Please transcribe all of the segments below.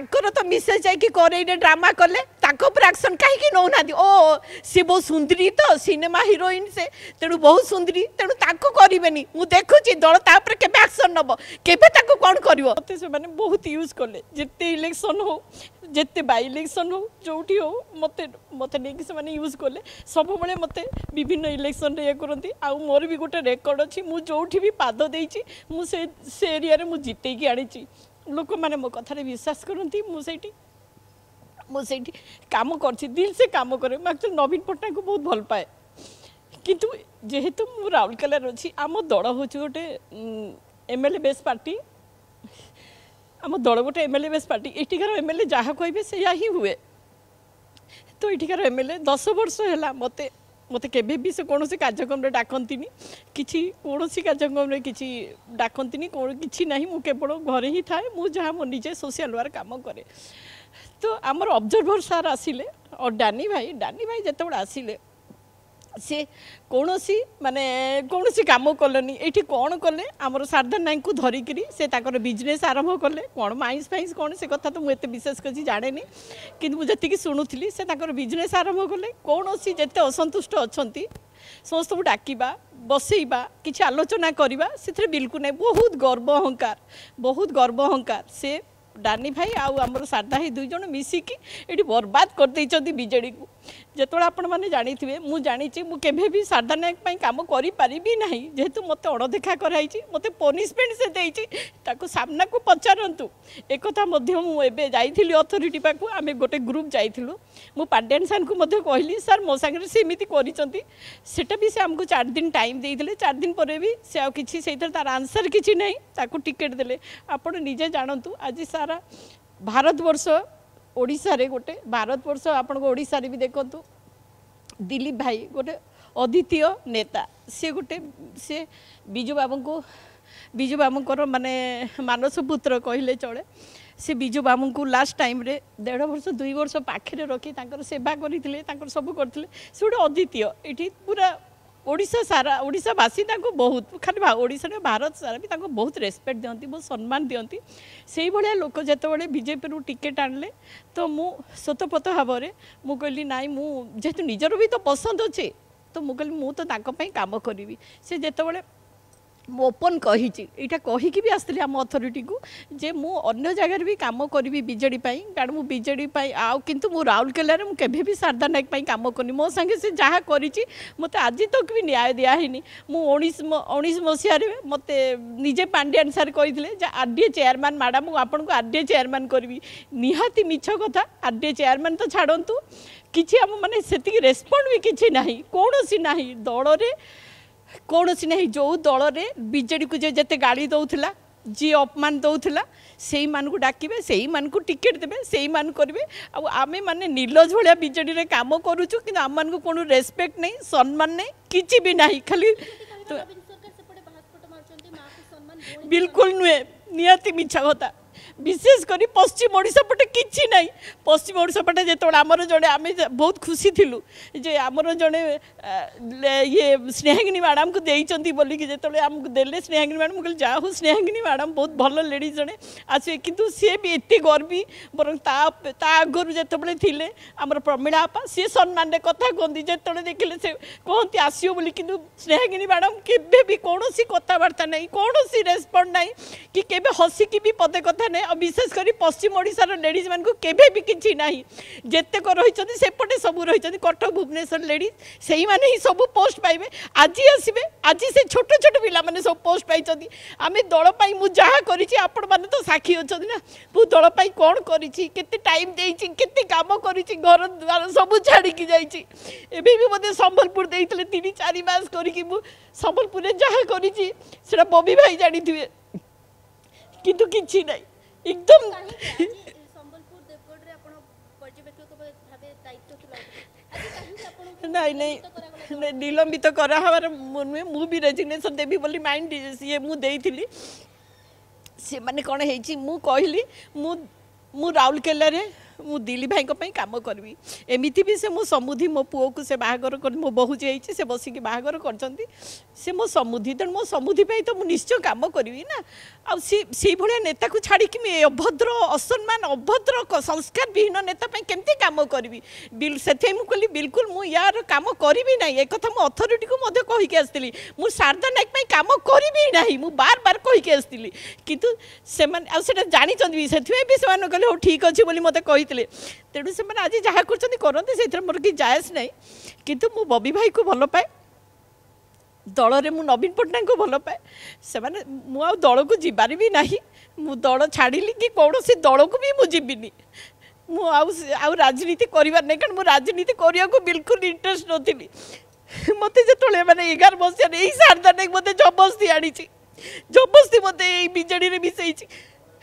ତାଙ୍କର ତ ମିସେସ୍ ଯାଇକି କରେଇରେ ଡ୍ରାମା କଲେ ତାଙ୍କ ଉପରେ ଆକ୍ସନ୍ କାହିଁକି ନେଉନାହାନ୍ତି ଓ ସେ ବହୁତ ସୁନ୍ଦରୀ ତ ସିନେମା ହିରୋଇନ୍ ସେ ତେଣୁ ବହୁତ ସୁନ୍ଦରୀ ତେଣୁ ତାକୁ କରିବେନି ମୁଁ ଦେଖୁଛି ଦଳ ତା ଉପରେ କେବେ ଆକ୍ସନ୍ ନେବ କେବେ ତାକୁ କ'ଣ କରିବ ମୋତେ ସେମାନେ ବହୁତ ୟୁଜ୍ କଲେ ଯେତେ ଇଲେକ୍ସନ୍ ହଉ ଯେତେ ବାଇ ଇଲେକ୍ସନ୍ ହଉ ଯେଉଁଠି ହଉ ମୋତେ ମୋତେ ନେଇକି ସେମାନେ ୟୁଜ୍ କଲେ ସବୁବେଳେ ମୋତେ ବିଭିନ୍ନ ଇଲେକ୍ସନ୍ରେ ଇଏ କରନ୍ତି ଆଉ ମୋର ବି ଗୋଟେ ରେକର୍ଡ଼ ଅଛି ମୁଁ ଯେଉଁଠି ବି ପାଦ ଦେଇଛି ମୁଁ ସେ ସେ ଏରିଆରେ ମୁଁ ଜିତେଇକି ଆଣିଛି ଲୋକମାନେ ମୋ କଥାରେ ବିଶ୍ୱାସ କରନ୍ତି ମୁଁ ସେଇଠି ମୁଁ ସେଇଠି କାମ କରିଛି ଦିଲ୍ କାମ କରେ ମୁଁ ଆକ୍ଚୁଆଲି ନବୀନ ପଟ୍ଟନାୟକଙ୍କୁ ବହୁତ ଭଲ ପାଏ କିନ୍ତୁ ଯେହେତୁ ମୁଁ ରାଉରକେଲାରେ ଅଛି ଆମ ଦଳ ହେଉଛି ଗୋଟେ M L A base party ଆମ ଦଳ ଗୋଟେ M L A base party ଏଠିକାର ଏମ୍ ଏଲ୍ ଏ ଯାହା କହିବେ ସେଇଆ ହିଁ ହୁଏ ତ ଏଠିକାର ଏମ୍ ଏଲ୍ ଏ ଦଶ ବର୍ଷ ହେଲା ମୋତେ ମୋତେ କେବେ ବି ସେ କୌଣସି କାର୍ଯ୍ୟକ୍ରମରେ ଡାକନ୍ତିନି କିଛି କୌଣସି କାର୍ଯ୍ୟକ୍ରମରେ କିଛି ଡାକନ୍ତିନି କିଛି ନାହିଁ ମୁଁ କେବଳ ଘରେ ହିଁ ଥାଏ ମୁଁ ଯାହା ମୋ ନିଜେ ସୋସିଆଲ୍ ୱାର୍କ କାମ କରେ ତ ଆମର ଅବଜର୍ଭର ସାର୍ ଆସିଲେ ଡାନି ଭାଇ ଡାନି ଭାଇ ଯେତେବେଳେ ଆସିଲେ সে কৌশি মানে কৌশি কাম কলনি এটি কণ কলে আমার সারদা নাইক ধরিকি সে তাকর বিজনেস আরম্ভ কলে কোণ মাইন্স ফাইন্স কোণ সে কথা তো এত বিশেষ কিছু জাঁনি কিন্তু মু যেত শুণুলি সে তাকর বিজনেস আরম্ভ কলে কৌশি যেতে অসন্তুষ্ট অনেক সমস্ত ডাকিবা বসেଇବା କିଛି ଆଲୋଚନା କରିବା ସେଥିରେ ବିଲକୁଲ ନାହିଁ ବହୁତ ଗର୍ବ ଅହଙ୍କାର ବହୁତ ଗର୍ବ ଅହଙ୍କାର ସେ ଡାନି ଭାଇ ଆଉ ଆମର ସାରଦା ଭାଇ ଦୁଇ ଜଣ ମିଶିକି ଏଠି ବର୍ବାଦ କରିଦେଇଛନ୍ତି ବିଜେଡ଼ିକୁ যেতবে আপনার জাঁথিবে মু জাঁচি মু কেবে সারদা নায়ক কাম করে পারিবি না যেহেতু মতো অণদেখা করাইছি মতো পনিশমেন্ট সে দিয়েছি তাকে সামনাকু পচারতু একথা মধ্যে মু এবে যাইলি অথরিটি পাখু আমি গোটে গ্রুপ যাইলু মু পাণ্ডিয়ান সারু মধ্যে কহিলি স্যার মো সাংরে সেমিতি করেছেন সেটা বি সে আমি চার দিন টাইম দিয়ে চার দিন পরে বি সে আও কিছু সেইটার তার আনসার কিছু নাই তাকে টিকেট দেলে আপনার নিজে জাঁতু আজ সারা ভারতবর্ষ ଓଡ଼ିଶାରେ ଗୋଟେ ଭାରତବର୍ଷ ଆପଣଙ୍କ ଓଡ଼ିଶାରେ ବି ଦେଖନ୍ତୁ ଦିଲ୍ଲୀପ ଭାଇ ଗୋଟେ ଅଦ୍ୱିତୀୟ ନେତା ସିଏ ଗୋଟେ ସିଏ ବିଜୁ ବାବୁଙ୍କୁ ବିଜୁ ବାବୁଙ୍କର ମାନେ ମାନସ ପୁତ୍ର କହିଲେ ଚଳେ ସେ ବିଜୁ ବାବୁଙ୍କୁ ଲାଷ୍ଟ ଟାଇମ୍ରେ ଦେଢ଼ ବର୍ଷ ଦୁଇ ବର୍ଷ ପାଖରେ ରଖି ତାଙ୍କର ସେବା କରିଥିଲେ ତାଙ୍କର ସବୁ କରିଥିଲେ ସେ ଗୋଟେ ଅଦ୍ୱିତୀୟ ଏଠି ପୁରା ଓଡ଼ିଶା ସାରା ଓଡ଼ିଶାବାସୀ ତାଙ୍କୁ ବହୁତ ଖାଲି ଓଡ଼ିଶାରେ ଭାରତ ସାରା ବି ତାଙ୍କୁ ବହୁତ ରେସ୍ପେକ୍ଟ ଦିଅନ୍ତି ବହୁତ ସମ୍ମାନ ଦିଅନ୍ତି ସେଇଭଳିଆ ଲୋକ ଯେତେବେଳେ ବିଜେପିରୁ ଟିକେଟ୍ ଆଣିଲେ ତ ମୁଁ ସ୍ୱତଃପ୍ରତ ଭାବରେ ମୁଁ କହିଲି ନାଇଁ ମୁଁ ଯେହେତୁ ନିଜର ବି ତ ପସନ୍ଦ ଅଛି ତ ମୁଁ କହିଲି ମୁଁ ତ ତାଙ୍କ ପାଇଁ କାମ କରିବି ସେ ଯେତେବେଳେ ମୁଁ ଓପନ୍ କହିଛି ଏଇଟା କହିକି ବି ଆସିଥିଲି ଆମ ଅଥରିଟିକୁ ଯେ ମୁଁ ଅନ୍ୟ ଜାଗାରେ ବି କାମ କରିବି ବିଜେଡ଼ି ପାଇଁ କାରଣ ମୁଁ ବିଜେଡ଼ି ପାଇଁ ଆଉ କିନ୍ତୁ ମୁଁ ରାଉରକେଲାରେ ମୁଁ କେବେ ବି ଶାରଦା ନାୟକ ପାଇଁ କାମ କରିନି ମୋ ସାଙ୍ଗେ ସେ ଯାହା କରିଛି ମୋତେ ଆଜି ତକ ବି ନ୍ୟାୟ ଦିଆ ହେଇନି ମୁଁ ଉଣେଇଶ ଉଣେଇଶ ମସିହାରେ ମୋତେ ନିଜେ ପାଣ୍ଡିଆନ୍ ସାର୍ କହିଥିଲେ ଯେ R D A chairman madam ମୁଁ ଆପଣଙ୍କୁ ଆର୍ ଡି ଏ ଚେୟାରମ୍ୟାନ୍ କରିବି ନିହାତି ମିଛ କଥା ଆର୍ ଡି ଏ ଚେୟାରମ୍ୟାନ୍ ତ ଛାଡ଼ନ୍ତୁ କିଛି ଆମ ମାନେ ସେତିକି ରେସ୍ପଣ୍ଡ ବି କିଛି ନାହିଁ କୌଣସି ନାହିଁ ଦଳରେ କୌଣସି ନାହିଁ ଯେଉଁ ଦଳରେ ବିଜେଡ଼ିକୁ ଯେ ଯେତେ ଗାଳି ଦେଉଥିଲା ଯିଏ ଅପମାନ ଦେଉଥିଲା ସେଇମାନଙ୍କୁ ଡାକିବେ ସେଇମାନଙ୍କୁ ଟିକେଟ୍ ଦେବେ ସେଇମାନେ କରିବେ ଆଉ ଆମେମାନେ ନିଲଜ ଭଳିଆ ବିଜେଡ଼ିରେ କାମ କରୁଛୁ କିନ୍ତୁ ଆମମାନଙ୍କୁ କ'ଣ ରେସ୍ପେକ୍ଟ ନାହିଁ ସମ୍ମାନ ନାହିଁ କିଛି ବି ନାହିଁ ଖାଲି ବିଲକୁଲ ନୁହେଁ ନିହାତି ମିଛା କଥା विशेषकर पश्चिम ओडा पटे कि ना पश्चिम ओडा पटे जो आम जड़े आम बहुत खुशी थी जे आमर जड़े ये स्नेहांगिनी मैडम को बोल कि जो आमको दे स्नेहांगिनी मैडम कह जा स्नेहांगिनी मैडम बहुत भल लेडीज जड़े आसे सी भी एत गर्वी बर आगर जिते थे आम प्रमीला आपा सी सम्मान कथा कहते जिते देखे से कहते आसो बोली कि स्नेहांगिनी मैडम केवे भी कौन कथबार्ता नहीं कौन रेस्पंड ना कि हसिकी भी पदे कथा ना বিশেষ করে পশ্চিম ওড়শার লেডিজ মানুষ কেবে বি কিছু না যেতেক রয়েছেন সেপটে সবু রয়েছেন কটক ভুবনেশ্বর লেডিজ সেই মানে হি সবু পোস্ট পাইবে আজি আসবে আজি সে ছোট ছোট পিলা মানে সব পোস্ট পাইছেন আমি দল পাই মু যা করেছি আপন মানে তো সাক্ষী অনেক না মু দল পাই কোণ করেছি কেতে টাইম দিয়েছি কেতে কাম করেছি ঘর দ্বার সবু ছাড়িকি যাইছি এবে বি মধ্যে সম্বলপুর দিয়েছিল তিন চারি মাস করিকি মু সম্বলপুরে যা করেছি সেটা ববি ভাই জানিথিবে কিন্তু কিছু নাই একদম ନାଇଁ ନାଇଁ ନିଲମ୍ବିତ କରାହେବାର ମୁଁ ନୁହେଁ ମୁଁ ବି ରେଜିଗ୍ନେସନ୍ ଦେବି ବୋଲି ମାଇଣ୍ଡ ସିଏ ମୁଁ ଦେଇଥିଲି ସେମାନେ କ'ଣ ହେଇଛି ମୁଁ କହିଲି ମୁଁ ମୁଁ ରାଉରକେଲାରେ ମୁଁ ଦିଲ୍ଲୀ ଭାଇଙ୍କ ପାଇଁ କାମ କରିବି ଏମିତି ବି ସେ ମୋ ସମୁଦି ମୋ ପୁଅକୁ ସେ ବାହାଘର କରି ମୋ ବୋହୂ ଯେ ସେ ବସିକି ବାହାଘର କରିଛନ୍ତି ସେ ମୋ ସମୁଦି ତେଣୁ ମୋ ସମୁଦି ପାଇଁ ତ ମୁଁ ନିଶ୍ଚୟ କାମ କରିବି ନା ଆଉ ସେ ସେଇଭଳିଆ ନେତାକୁ ଛାଡ଼ିକି ମୁଁ ଅଭଦ୍ର ଅସମ୍ମାନ ଅଭଦ୍ର ସଂସ୍କାର ବିହୀନ ନେତା ପାଇଁ କେମିତି କାମ କରିବି ବିଲ୍ ସେଥିପାଇଁ ମୁଁ କହିଲି ବିଲକୁଲ ମୁଁ ୟାର କାମ କରିବି ନାହିଁ ଏକଥା ମୁଁ ଅଥରିଟିକୁ ମଧ୍ୟ କହିକି ଆସିଥିଲି ମୁଁ ଶାରଦା ନାୟକ ପାଇଁ କାମ କରିବି ନାହିଁ ମୁଁ ବାର ବାର କହିକି ଆସିଥିଲି କିନ୍ତୁ ସେମାନେ ଆଉ ସେଇଟା ଜାଣିଛନ୍ତି ବି ସେଥିପାଇଁ ବି ସେମାନେ କହିଲେ ହଉ ଠିକ୍ ଅଛି ବୋଲି ମୋତେ କହି କହିଥିଲେ ତେଣୁ ସେମାନେ ଆଜି ଯାହା କରୁଛନ୍ତି କରନ୍ତି ସେଇଥିରେ ମୋର କିଛି ଜାୟଜ ନାହିଁ କିନ୍ତୁ ମୁଁ ବବି ଭାଇକୁ ଭଲ ପାଏ ଦଳରେ ମୁଁ ନବୀନ ପଟ୍ଟନାୟକଙ୍କୁ ଭଲ ପାଏ ସେମାନେ ମୁଁ ଆଉ ଦଳକୁ ଯିବାର ବି ନାହିଁ ମୁଁ ଦଳ ଛାଡ଼ିଲି କି କୌଣସି ଦଳକୁ ବି ମୁଁ ଯିବିନି ମୁଁ ଆଉ ଆଉ ରାଜନୀତି କରିବାର ନାହିଁ କାରଣ ମୁଁ ରାଜନୀତି କରିବାକୁ ବିଲକୁଲ ଇଣ୍ଟରେଷ୍ଟ ନଥିଲି ମୋତେ ଯେତେବେଳେ ମାନେ ଏଗାର ମସିହାରେ ଏଇ ସାରଦା ନାୟକ ମୋତେ ଜବରଦସ୍ତି ଆଣିଛି ଜବରଦସ୍ତି ମୋତେ ଏଇ ବିଜେଡ଼ିରେ ମିଶେଇଛି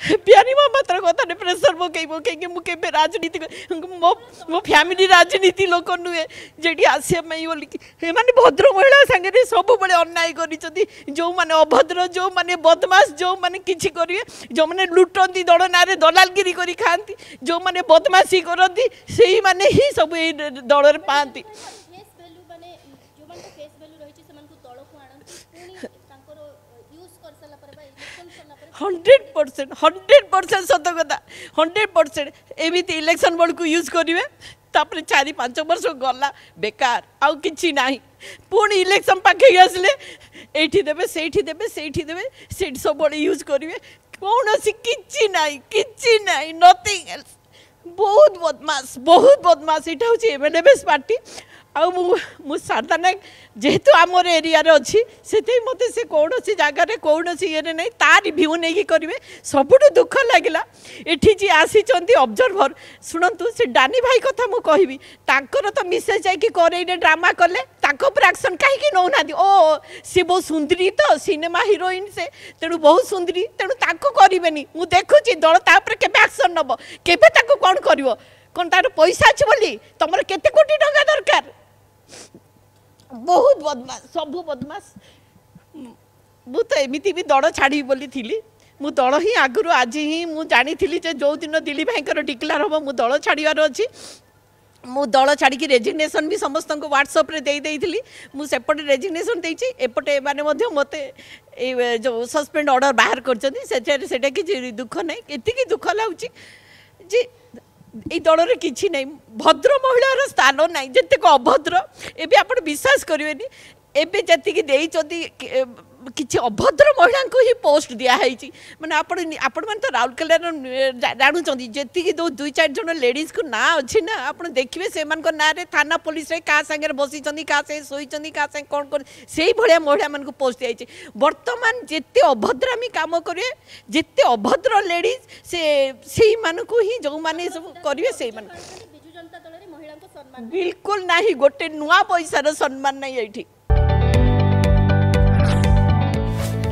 बिहानी मामा तर कथा डिप्रेशन मुखे मुखे मुखे बे राजनीति मो मो फैमिली राजनीति लोक नुहे जेटी आसे में मैंने भद्र महिला सांगे सब बड़े अन्याय करिसेंति जो मैंने अभद्र जो मैंने बदमाश जो मैंने किसी करेंगे जो मैंने लुटती दल नारे दलालगिरी करी खांती जो मैंने बदमाशी करंती सेही ही सब दल रे हंड्रेड परसेंट हंड्रेड परसेंट सत हंड्रेड परसेंट एमती इलेक्शन बेल को यूज करेंगे तापर चार पांच वर्ष गला बेकार आउ कि ना पुणी इलेक्शन पाखे आसले ये देवे से देवे से देवे से सब यूज करेंगे कौन सी कि नथिंग एल्स बहुत बदमाश बहुत बदमाश यहाँ हूँ M N M S party ଆଉ ମୁଁ ମୁଁ ନାୟକ ଯେହେତୁ ଆମର ଏରିଆରେ ଅଛି ସେଥିପାଇଁ ମୋତେ ସେ କୌଣସି ଜାଗାରେ କୌଣସି ଇଏରେ ନାହିଁ ତା ରିଭ୍ୟୁ ନେଇକି କରିବେ ସବୁଠୁ ଦୁଃଖ ଲାଗିଲା ଏଠି ଯିଏ ଆସିଛନ୍ତି ଅବଜର୍ଭର ଶୁଣନ୍ତୁ ସେ ଡାନି ଭାଇ କଥା ମୁଁ କହିବି ତାଙ୍କର ତ ମିସେସ୍ ଯାଇକି କରେଇରେ ଡ୍ରାମା କଲେ ତାଙ୍କ ଉପରେ ଆକ୍ସନ୍ କାହିଁକି ନେଉନାହାନ୍ତି ଓ ସେ ବହୁତ ସୁନ୍ଦରୀ ତ ସିନେମା ହିରୋଇନ୍ ସେ ତେଣୁ ବହୁତ ସୁନ୍ଦରୀ ତେଣୁ ତାଙ୍କୁ କରିବେନି ମୁଁ ଦେଖୁଛି ଦଳ ତା ଉପରେ କେବେ ଆକ୍ସନ୍ ନେବ କେବେ ତାକୁ କ'ଣ କରିବ କ'ଣ ତାର ପଇସା ଅଛି ବୋଲି ତୁମର କେତେ କୋଟି ଟଙ୍କା ଦରକାର ବହୁତ ବଦମାସ ସବୁ ବଦମାସ ମୁଁ ତ ଏମିତି ବି ଦଳ ଛାଡ଼ିବି ବୋଲି ଥିଲି ମୁଁ ଦଳ ହିଁ ଆଗରୁ ଆଜି ହିଁ ମୁଁ ଜାଣିଥିଲି ଯେ ଯେଉଁଦିନ ଦିଲ୍ଲୀ ଭାଇଙ୍କର ଡିକ୍ଲାର ହେବ ମୁଁ ଦଳ ଛାଡ଼ିବାର ଅଛି ମୁଁ ଦଳ ଛାଡ଼ିକି ରେଜିଗ୍ନେସନ୍ ବି ସମସ୍ତଙ୍କୁ ହ୍ୱାଟ୍ସଅପ୍ରେ ଦେଇଦେଇଥିଲି ମୁଁ ସେପଟେ ରେଜିଗ୍ନେସନ୍ ଦେଇଛି ଏପଟେ ଏମାନେ ମଧ୍ୟ ମୋତେ ଏଇ ଯେଉଁ ସସ୍ପେଣ୍ଡ ଅର୍ଡ଼ର ବାହାର କରିଛନ୍ତି ସେଠାରେ ସେଇଟା କିଛି ଦୁଃଖ ନାହିଁ ଏତିକି ଦୁଃଖ ଲାଗୁଛି ଯେ ଏଇ ଦଳରେ କିଛି ନାହିଁ ଭଦ୍ର ମହିଳାର ସ୍ଥାନ ନାହିଁ ଯେତେକ ଅଭଦ୍ର ଏବେ ଆପଣ ବିଶ୍ୱାସ କରିବେନି ଏବେ ଯେତିକି ଦେଇଛନ୍ତି କିଛି ଅଭଦ୍ର ମହିଳାଙ୍କୁ ହିଁ ପୋଷ୍ଟ ଦିଆହେଇଛି ମାନେ ଆପଣ ଆପଣମାନେ ତ ରାଉରକେଲାର ଜାଣୁଛନ୍ତି ଯେତିକି ଯେଉଁ ଦୁଇ ଚାରି ଜଣ ଲେଡ଼ିଜ୍କୁ ନାଁ ଅଛି ନା ଆପଣ ଦେଖିବେ ସେମାନଙ୍କ ନାଁରେ ଥାନା ପୋଲିସରେ କାହା ସାଙ୍ଗରେ ବସିଛନ୍ତି କାହା ସାଙ୍ଗେ ଶୋଇଛନ୍ତି କାହା ସାଙ୍ଗେ କ'ଣ କରି ସେଇଭଳିଆ ମହିଳାମାନଙ୍କୁ ପୋଷ୍ଟ ଦିଆଯାଇଛି ବର୍ତ୍ତମାନ ଯେତେ ଅଭଦ୍ରାମୀ କାମ କରିବେ ଯେତେ ଅଭଦ୍ର ଲେଡ଼ିଜ୍ ସେ ସେଇମାନଙ୍କୁ ହିଁ ଯେଉଁମାନେ ସବୁ କରିବେ ସେଇମାନଙ୍କୁ ବିଲକୁଲ ନାହିଁ ଗୋଟେ ନୂଆ ପଇସାର ସମ୍ମାନ ନାହିଁ ଏଇଠି